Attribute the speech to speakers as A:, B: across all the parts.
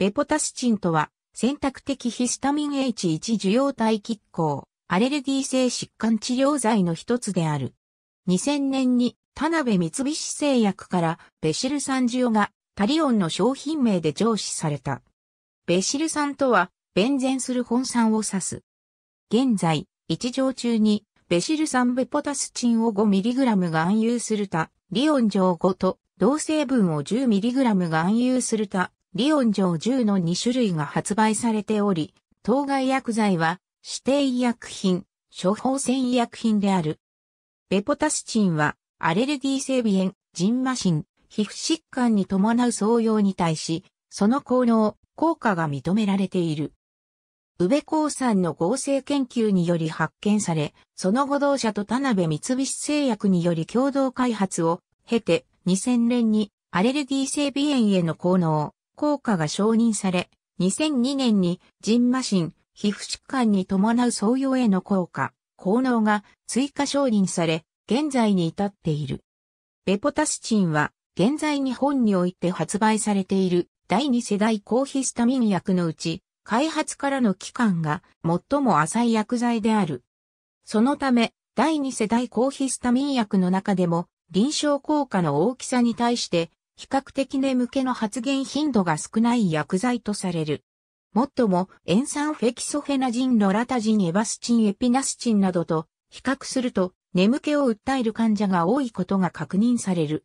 A: ベポタスチンとは、選択的ヒスタミン H1 受容体拮抗、アレルギー性疾患治療剤の一つである。2000年に田辺三菱製薬からベシル酸ジオがタリオンの商品名で上司された。ベシル酸とは、ベンゼンする本酸を指す。現在、一錠中に、ベシル酸ベポタスチンを 5mg が暗有するた、リオン錠5と、同成分を 10mg が暗有するた、リオン錠10の2種類が発売されており、当該薬剤は指定医薬品、処方箋医薬品である。ベポタスチンはアレルギー性鼻炎、ジンマシン、皮膚疾患に伴う創用に対し、その効能、効果が認められている。宇部鉱産の合成研究により発見され、その後同社と田辺三菱製薬により共同開発を経て2000年にアレルギー性鼻炎への効能、効果が承認され、2002年に人麻疹、皮膚疾患に伴う創業への効果、効能が追加承認され、現在に至っている。ベポタスチンは、現在日本において発売されている第2世代抗ヒスタミン薬のうち、開発からの期間が最も浅い薬剤である。そのため、第2世代抗ヒスタミン薬の中でも臨床効果の大きさに対して比較的眠気の発現頻度が少ない薬剤とされる。もっとも、塩酸フェキソフェナジン、ロラタジン、エバスチン、エピナスチンなどと比較すると、眠気を訴える患者が多いことが確認される。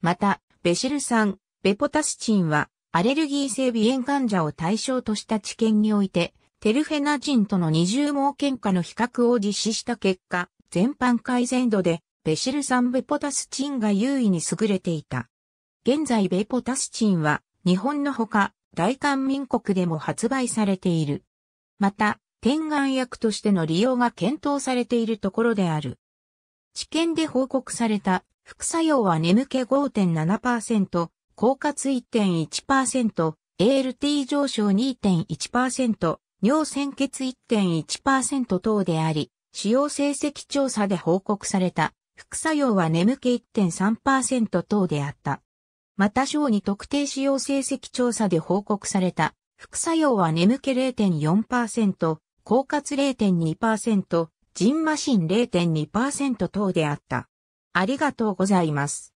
A: また、ベシル酸、ベポタスチンは、アレルギー性鼻炎患者を対象とした治験において、テルフェナジンとの二重盲検嘩の比較を実施した結果、全般改善度で、ベシル酸ベポタスチンが優位に優れていた。現在ベポタスチンは日本のほか大韓民国でも発売されている。また、天眼薬としての利用が検討されているところである。治験で報告された副作用は眠気5.7%、高活1.1%、ALT 上昇2.1%、尿鮮血1.1%等であり、使用成績調査で報告された副作用は眠気1.3%等であった。また小に特定使用成績調査で報告された、副作用は眠気0.4%、狡猾0.2%、人ンマシン0.2%等であった。ありがとうございます。